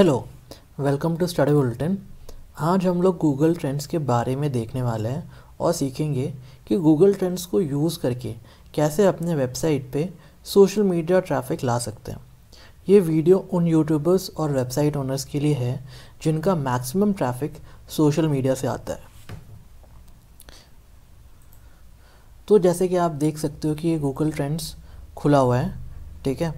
hello welcome to study bulletin आज हम लोग गूगल ट्रेंड्स के बारे में देखने वाले हैं और सीखेंगे कि गूगल ट्रेंड्स को यूज़ करके कैसे अपने वेबसाइट पे सोशल मीडिया ट्रैफिक ला सकते हैं ये वीडियो उन यूट्यूबर्स और वेबसाइट ओनर्स के लिए है जिनका मैक्सिमम ट्रैफिक सोशल मीडिया से आता है तो जैसे कि आप देख सकते हो कि ये गूगल ट्रेंड्स खुला हुआ है ठीक है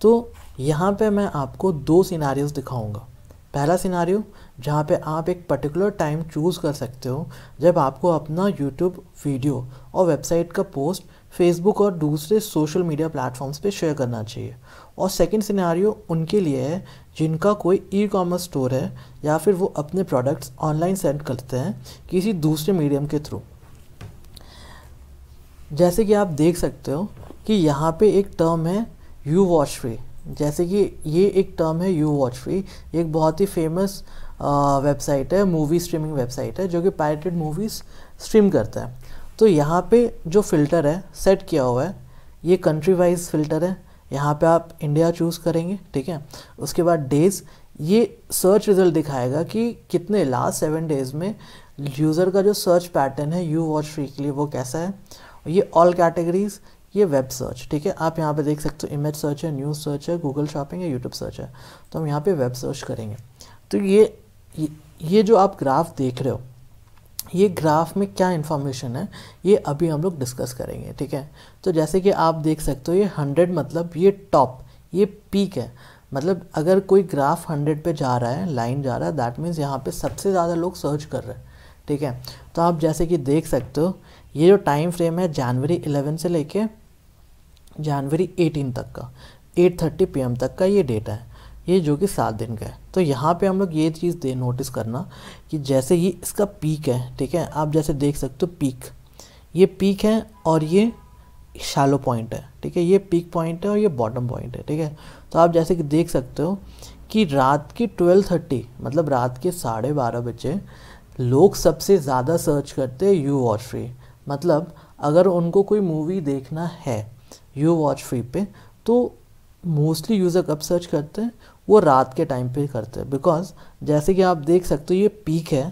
तो यहाँ पे मैं आपको दो सिनारियोज़ दिखाऊंगा पहला सिनारियो जहाँ पे आप एक पर्टिकुलर टाइम चूज़ कर सकते हो जब आपको अपना यूट्यूब वीडियो और वेबसाइट का पोस्ट फेसबुक और दूसरे सोशल मीडिया प्लेटफॉर्म्स पे शेयर करना चाहिए और सेकंड सिनेरियो उनके लिए है जिनका कोई ई कॉमर्स स्टोर है या फिर वो अपने प्रोडक्ट्स ऑनलाइन सेंड करते हैं किसी दूसरे मीडियम के थ्रू जैसे कि आप देख सकते हो कि यहाँ पे एक टर्म है यू वॉश फ्री जैसे कि ये एक टर्म है यू वॉच फ्री एक बहुत ही फेमस वेबसाइट है मूवी स्ट्रीमिंग वेबसाइट है जो कि पायरेटेड मूवीज़ स्ट्रीम करता है तो यहाँ पे जो फ़िल्टर है सेट किया हुआ है ये कंट्री वाइज फ़िल्टर है यहाँ पे आप इंडिया चूज़ करेंगे ठीक है उसके बाद डेज़ ये सर्च रिज़ल्ट दिखाएगा कि कितने लास्ट सेवन डेज़ में यूज़र का जो सर्च पैटर्न है यू वॉच फ्री के लिए वो कैसा है ये ऑल कैटेगरीज़ ये वेब सर्च ठीक है आप यहाँ पे देख सकते हो इमेज सर्च है न्यूज़ सर्च है गूगल शॉपिंग है यूट्यूब सर्च है तो हम यहाँ पे वेब सर्च करेंगे तो ये ये जो आप ग्राफ देख रहे हो ये ग्राफ में क्या इन्फॉर्मेशन है ये अभी हम लोग डिस्कस करेंगे ठीक है तो जैसे कि आप देख सकते हो ये हंड्रेड मतलब ये टॉप ये पीक है मतलब अगर कोई ग्राफ हंड्रेड पे जा रहा है लाइन जा रहा है दैट मीन्स यहाँ पे सबसे ज़्यादा लोग सर्च कर रहे हैं ठीक है तो आप जैसे कि देख सकते हो ये जो टाइम फ्रेम है जनवरी इलेवन से लेके जनवरी एटीन तक का एट थर्टी पी एम तक का ये डेटा है ये जो कि सात दिन का है तो यहाँ पे हम लोग ये चीज़ दे नोटिस करना कि जैसे ये इसका पीक है ठीक है आप जैसे देख सकते हो पीक ये पीक है और ये शालो पॉइंट है ठीक है ये पीक पॉइंट है और ये बॉटम पॉइंट है ठीक है तो आप जैसे कि देख सकते हो कि रात की ट्वेल्व थर्टी मतलब रात के साढ़े बारह बजे लोग सबसे ज़्यादा सर्च करते हैं यू वॉश फ्री मतलब अगर उनको कोई मूवी देखना है यू वॉच फ्री पे तो मोस्टली यूज़र कब सर्च करते हैं वो रात के टाइम पे करते हैं बिकॉज जैसे कि आप देख सकते हो ये पीक है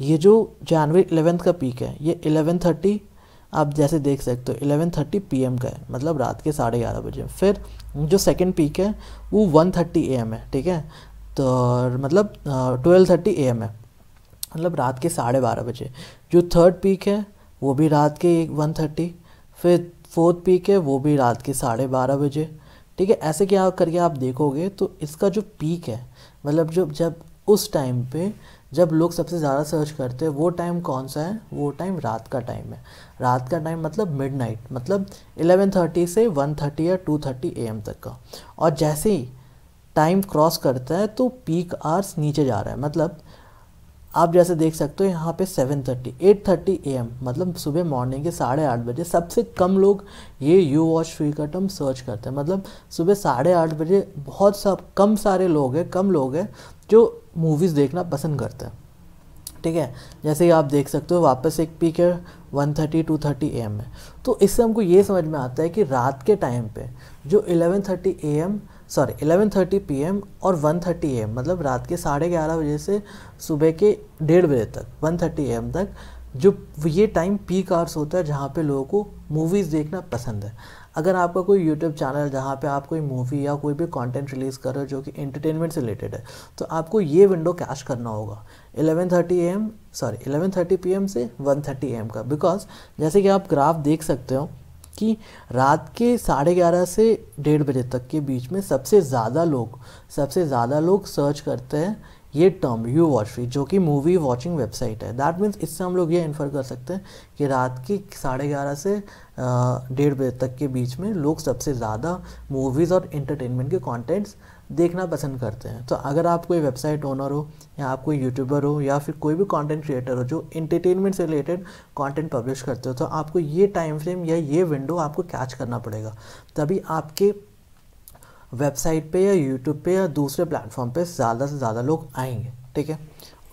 ये जो जनवरी एलेवेंथ का पीक है ये एलेवन थर्टी आप जैसे देख सकते हो एलेवन थर्टी पी एम का है मतलब रात के साढ़े ग्यारह बजे फिर जो सेकेंड पीक है वो वन थर्टी ए एम है ठीक है तो मतलब ट्वेल्व थर्टी ए एम है मतलब रात के साढ़े बारह बजे जो थर्ड पीक है वो भी रात के एक वन थर्टी फिर फोर्थ पीक है वो भी रात के साढ़े बारह बजे ठीक है ऐसे क्या करके आप देखोगे तो इसका जो पीक है मतलब जो जब उस टाइम पे जब लोग सबसे ज़्यादा सर्च करते हैं वो टाइम कौन सा है वो टाइम रात का टाइम है रात का टाइम मतलब मिडनाइट मतलब 11:30 से 1:30 या 2:30 थर्टी एम तक का और जैसे ही टाइम क्रॉस करता है तो पीक आर्स नीचे जा रहा है मतलब आप जैसे देख सकते हो यहाँ पे 7:30 8:30 एम मतलब सुबह मॉर्निंग के साढ़े आठ बजे सबसे कम लोग ये यू वॉच फ्री का टर्म सर्च करते हैं मतलब सुबह साढ़े आठ बजे बहुत सा कम सारे लोग हैं कम लोग हैं जो मूवीज़ देखना पसंद करते हैं ठीक है जैसे ही आप देख सकते हो वापस एक पीक है one thirty two thirty A M है तो इससे हमको ये समझ में आता है कि रात के टाइम पे जो eleven thirty A M sorry eleven P M और वन थर्टी एम मतलब रात के साढ़े ग्यारह बजे से सुबह के डेढ़ बजे तक वन थर्टी एम तक जो ये टाइम पीक आवर्स होता है जहाँ पे लोगों को मूवीज़ देखना पसंद है अगर आपका कोई यूट्यूब चैनल जहाँ पे आप कोई मूवी या कोई भी कंटेंट रिलीज़ कर रहे हो जो कि एंटरटेनमेंट से रिलेटेड है तो आपको ये विंडो कैश करना होगा 11:30 थर्टी एम सॉरी 11:30 एम से 1:30 एम का बिकॉज जैसे कि आप ग्राफ देख सकते हो कि रात के साढ़े ग्यारह से डेढ़ बजे तक के बीच में सबसे ज़्यादा लोग सबसे ज़्यादा लोग सर्च करते हैं ये टर्म यू वॉच फ्री जो कि मूवी वॉचिंग वेबसाइट है दैट मीन्स इससे हम लोग ये इन्फर कर सकते हैं कि रात की साढ़े ग्यारह से डेढ़ बजे तक के बीच में लोग सबसे ज़्यादा मूवीज़ और इंटरटेनमेंट के कॉन्टेंट्स देखना पसंद करते हैं तो अगर आप कोई वेबसाइट ओनर हो या आप कोई यूट्यूबर हो या फिर कोई भी कंटेंट क्रिएटर हो जो इंटरटेनमेंट से रिलेटेड कंटेंट पब्लिश करते हो तो आपको ये टाइम फ्रेम या ये विंडो आपको कैच करना पड़ेगा तभी आपके वेबसाइट पे या यूट्यूब पे या दूसरे प्लेटफॉर्म पे ज़्यादा से ज़्यादा लोग आएंगे ठीक है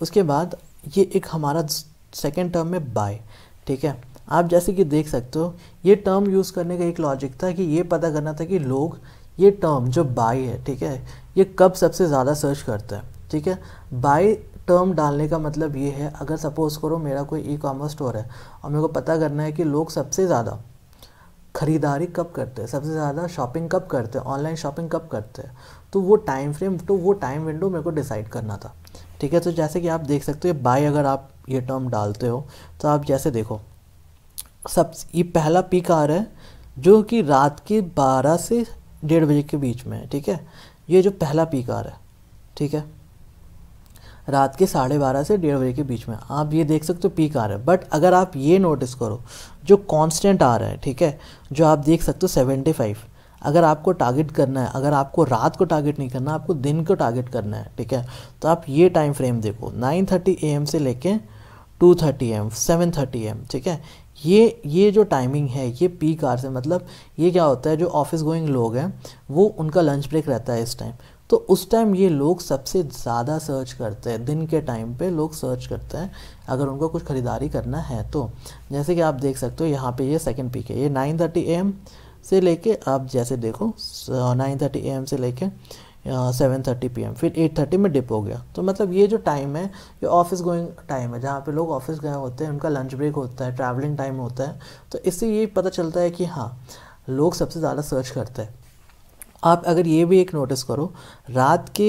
उसके बाद ये एक हमारा सेकेंड टर्म में बाय ठीक है आप जैसे कि देख सकते हो ये टर्म यूज़ करने का एक लॉजिक था कि ये पता करना था कि लोग ये टर्म जो बाय है ठीक है ये कब सबसे ज़्यादा सर्च करते हैं ठीक है बाय टर्म डालने का मतलब ये है अगर सपोज़ करो मेरा कोई ई कॉमर्स स्टोर है और मेरे को पता करना है कि लोग सबसे ज़्यादा ख़रीदारी कब करते हैं सबसे ज़्यादा शॉपिंग कब करते हैं ऑनलाइन शॉपिंग कब करते हैं तो वो टाइम फ्रेम तो वो टाइम विंडो मेरे को डिसाइड करना था ठीक है तो जैसे कि आप देख सकते हो बाय अगर आप ये टर्म डालते हो तो आप जैसे देखो सब ये पहला पीक आ रहा है जो कि रात के बारह से डेढ़ बजे के बीच में है ठीक है ये जो पहला पीक आ रहा है ठीक है रात के साढ़े बारह से डेढ़ बजे के बीच में आप ये देख सकते हो पीक आ रहा है बट अगर आप ये नोटिस करो जो कांस्टेंट आ रहा है ठीक है जो आप देख सकते हो सेवेंटी फाइव अगर आपको टारगेट करना है अगर आपको रात को टारगेट नहीं करना आपको दिन को टारगेट करना है ठीक है तो आप ये टाइम फ्रेम देखो नाइन थर्टी ए एम से लेके two thirty AM seven thirty AM ठीक है ये ये जो टाइमिंग है ये पी कार से मतलब ये क्या होता है जो ऑफिस गोइंग लोग हैं वो उनका लंच ब्रेक रहता है इस टाइम तो उस टाइम ये लोग सबसे ज़्यादा सर्च करते हैं दिन के टाइम पे लोग सर्च करते हैं अगर उनको कुछ ख़रीदारी करना है तो जैसे कि आप देख सकते हो यहाँ पे ये सेकंड पीक है ये 9:30 थर्टी एम से लेके आप जैसे देखो 9:30 थर्टी एम से लेके सेवन थर्टी पी फिर एट थर्टी में डिप हो गया तो मतलब ये जो टाइम है ये ऑफिस गोइंग टाइम है जहाँ पे लोग ऑफिस गए होते हैं उनका लंच ब्रेक होता है ट्रैवलिंग टाइम होता है तो इससे ये पता चलता है कि हाँ लोग सबसे ज़्यादा सर्च करते हैं आप अगर ये भी एक नोटिस करो रात के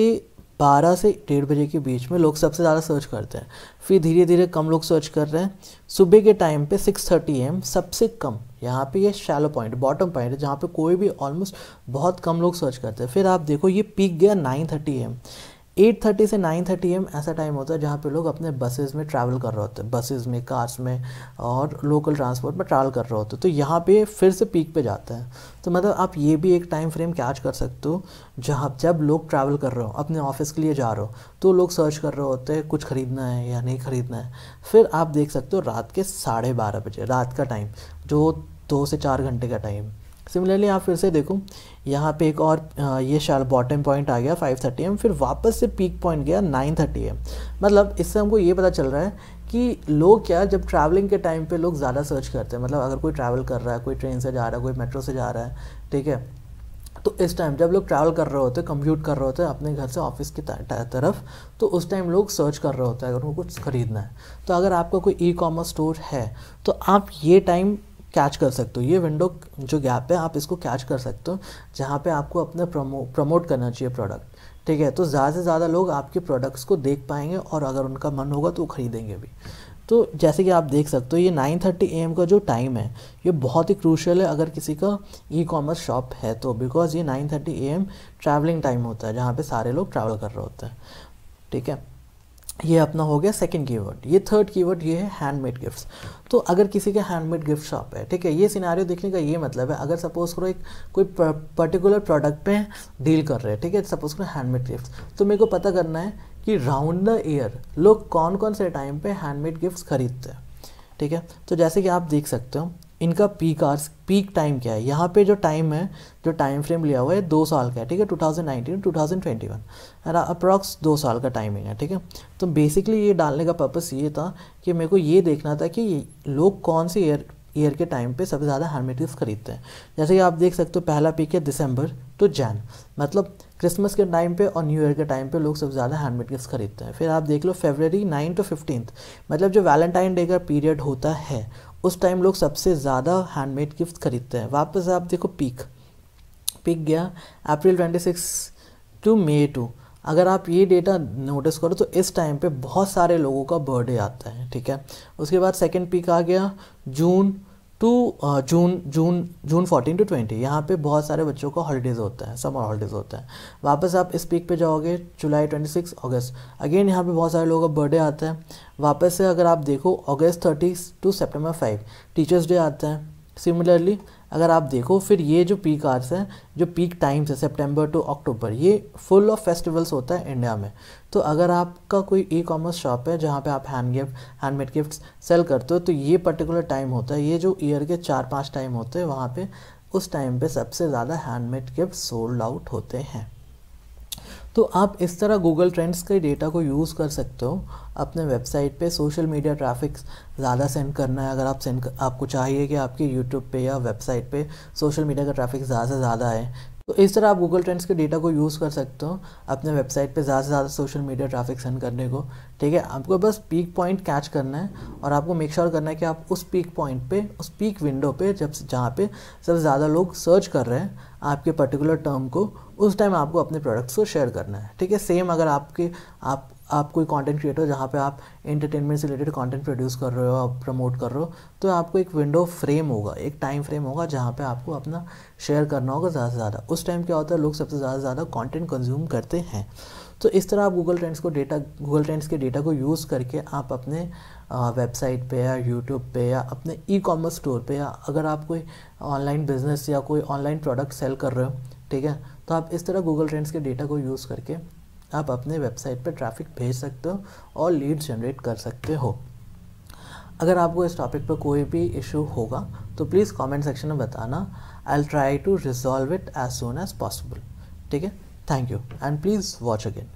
बारह से डेढ़ बजे के बीच में लोग सबसे ज़्यादा सर्च करते हैं फिर धीरे धीरे कम लोग सर्च कर रहे हैं सुबह के टाइम पे 6:30 थर्टी एम सबसे कम यहाँ पे ये शैलो पॉइंट बॉटम पॉइंट है जहाँ पे कोई भी ऑलमोस्ट बहुत कम लोग सर्च करते हैं फिर आप देखो ये पीक गया 9:30 थर्टी एम 8:30 से 9:30 एम ऐसा टाइम होता है जहाँ पे लोग अपने बसेस में ट्रैवल कर रहे होते हैं बसेस में कार्स में और लोकल ट्रांसपोर्ट में ट्रैवल कर रहे होते हैं तो यहाँ पे फिर से पीक पे जाते हैं तो मतलब आप ये भी एक टाइम फ्रेम कैच कर सकते हो जहाँ जब लोग ट्रैवल कर रहे हो अपने ऑफिस के लिए जा रहे हो तो लोग सर्च कर रहे होते हैं कुछ ख़रीदना है या नहीं ख़रीदना है फिर आप देख सकते हो रात के साढ़े बजे रात का टाइम जो दो से चार घंटे का टाइम सिमिलरली आप फिर से देखो यहाँ पे एक और ये शाल बॉटम पॉइंट आ गया 530 थर्टी एम फिर वापस से पीक पॉइंट गया 930 थर्टी एम मतलब इससे हमको ये पता चल रहा है कि लोग क्या जब ट्रैवलिंग के टाइम पे लोग ज़्यादा सर्च करते हैं मतलब अगर कोई ट्रैवल कर रहा है कोई ट्रेन से जा रहा है कोई मेट्रो से जा रहा है ठीक है तो इस टाइम जब लोग ट्रैवल कर रहे होते हैं कंप्यूट कर रहे होते हैं अपने घर से ऑफिस की तरफ तो उस टाइम लोग सर्च कर रहे होते हैं अगर उनको कुछ खरीदना है तो अगर आपका कोई ई कॉमर्स स्टोर है तो आप ये टाइम कैच कर सकते हो ये विंडो जो गैप है आप इसको कैच कर सकते हो जहाँ पे आपको अपना प्रमो प्रमोट करना चाहिए प्रोडक्ट ठीक है तो ज़्यादा से ज़्यादा लोग आपके प्रोडक्ट्स को देख पाएंगे और अगर उनका मन होगा तो वो ख़रीदेंगे भी तो जैसे कि आप देख सकते हो ये 9:30 थर्टी एम का जो टाइम है ये बहुत ही क्रूशल है अगर किसी का ई कॉमर्स शॉप है तो बिकॉज़ ये 9:30 थर्टी एम ट्रैवलिंग टाइम होता है जहाँ पे सारे लोग ट्रैवल कर रहे होते हैं ठीक है ये अपना हो गया सेकंड कीवर्ड ये थर्ड कीवर्ड ये है हैंडमेड गिफ्ट्स तो अगर किसी के हैंडमेड गिफ्ट शॉप है ठीक है ये सिनारियो देखने का ये मतलब है अगर सपोज करो एक कोई पर्टिकुलर प्रोडक्ट पे डील कर रहे हैं ठीक है सपोज करो हैंडमेड गिफ्ट तो मेरे को पता करना है कि राउंड द ईयर लोग कौन कौन से टाइम पे हैंडमेड गिफ्ट्स खरीदते हैं ठीक है तो जैसे कि आप देख सकते हो इनका पीक आर्स पीक टाइम क्या है यहाँ पे जो टाइम है जो टाइम फ्रेम लिया हुआ है दो साल का है ठीक है 2019 2021 है अप्रॉक्स दो साल का टाइमिंग है ठीक है तो बेसिकली ये डालने का पर्पस ये था कि मेरे को ये देखना था कि लोग कौन से ईयर ईयर के टाइम पे सबसे ज़्यादा हेलमेटिस खरीदते हैं जैसे कि आप देख सकते हो पहला पीक है दिसंबर टू जैन मतलब क्रिसमस के टाइम पे और न्यू ईयर के टाइम पे लोग सबसे ज़्यादा हैंडमेड गिफ्ट खरीदते हैं फिर आप देख लो फेबररी नाइन टू फिफ्टीन मतलब जो वैलेंटाइन डे का पीरियड होता है उस टाइम लोग सबसे ज़्यादा हैंडमेड गिफ्ट खरीदते हैं वापस आप देखो पीक पीक गया April twenty six to May two अगर आप ये डेटा नोटिस करो तो इस टाइम पे बहुत सारे लोगों का बर्थडे आता है ठीक है उसके बाद सेकंड पीक आ गया जून टू तो, June June June fourteen to twenty यहाँ पे बहुत सारे बच्चों को हॉलीडेज़ होता है समर हॉलीडेज़ होता है वापस आप इस पीक पे जाओगे July twenty six August again यहाँ पे बहुत सारे लोगों का बर्थडे आता है वापस से अगर आप देखो August thirty to September five teachers day आता है सिमिलरली अगर आप देखो फिर ये जो पीक आर्स हैं जो पीक टाइम्स है सितंबर टू अक्टूबर ये फुल ऑफ फेस्टिवल्स होता है इंडिया में तो अगर आपका कोई ई कॉमर्स शॉप है जहाँ पे आप hand gift handmade gifts sale करते हो तो ये पर्टिकुलर टाइम होता है ये जो ईयर के चार पाँच टाइम होते हैं वहाँ पर उस टाइम पर सबसे ज़्यादा हैंडमेड गिफ्ट सोल्ड आउट होते हैं तो आप इस तरह गूगल ट्रेंड्स के डेटा को यूज़ कर सकते हो अपने वेबसाइट पे सोशल मीडिया ट्रैफिक ज़्यादा सेंड करना है अगर आप सेंड आपको चाहिए कि आपके यूट्यूब पे या वेबसाइट पे सोशल मीडिया का ट्रैफिक ज़्यादा से ज़्यादा है तो इस तरह आप गूगल ट्रेंड्स के डेटा को यूज़ कर सकते हो अपने वेबसाइट पे ज़्यादा से ज़्यादा सोशल मीडिया ट्रैफिक सेंड करने को ठीक है आपको बस पीक पॉइंट कैच करना है और आपको मेक श्योर sure करना है कि आप उस पीक पॉइंट पे उस पीक विंडो पे जब जहाँ पे सबसे ज़्यादा लोग सर्च कर रहे हैं आपके पर्टिकुलर टर्म को उस टाइम आपको अपने प्रोडक्ट्स को शेयर करना है ठीक है सेम अगर आपके आप आप कोई कंटेंट क्रिएटर जहाँ पे आप एंटरटेनमेंट से रिलेटेड कंटेंट प्रोड्यूस कर रहे हो आप प्रमोट कर रहे हो तो आपको एक विंडो फ्रेम होगा एक टाइम फ्रेम होगा जहाँ पे आपको अपना शेयर करना होगा ज़्यादा से ज़्यादा उस टाइम क्या होता है लोग सबसे ज़्यादा से ज़्यादा कंटेंट कंज्यूम करते हैं तो इस तरह आप गूगल ट्रेंड्स को डेटा गूगल ट्रेंड्स के डेटा को यूज़ करके आप अपने वेबसाइट पे या यूट्यूब पे या अपने ई कॉमर्स स्टोर पे या अगर आप कोई ऑनलाइन बिजनेस या कोई ऑनलाइन प्रोडक्ट सेल कर रहे हो ठीक है तो आप इस तरह गूगल ट्रेंड्स के डेटा को यूज़ करके आप अपने वेबसाइट पर ट्रैफिक भेज सकते हो और लीड जनरेट कर सकते हो अगर आपको इस टॉपिक पर कोई भी इशू होगा तो प्लीज़ कमेंट सेक्शन में बताना I'll try to resolve it as soon as possible ठीक है thank you and please watch again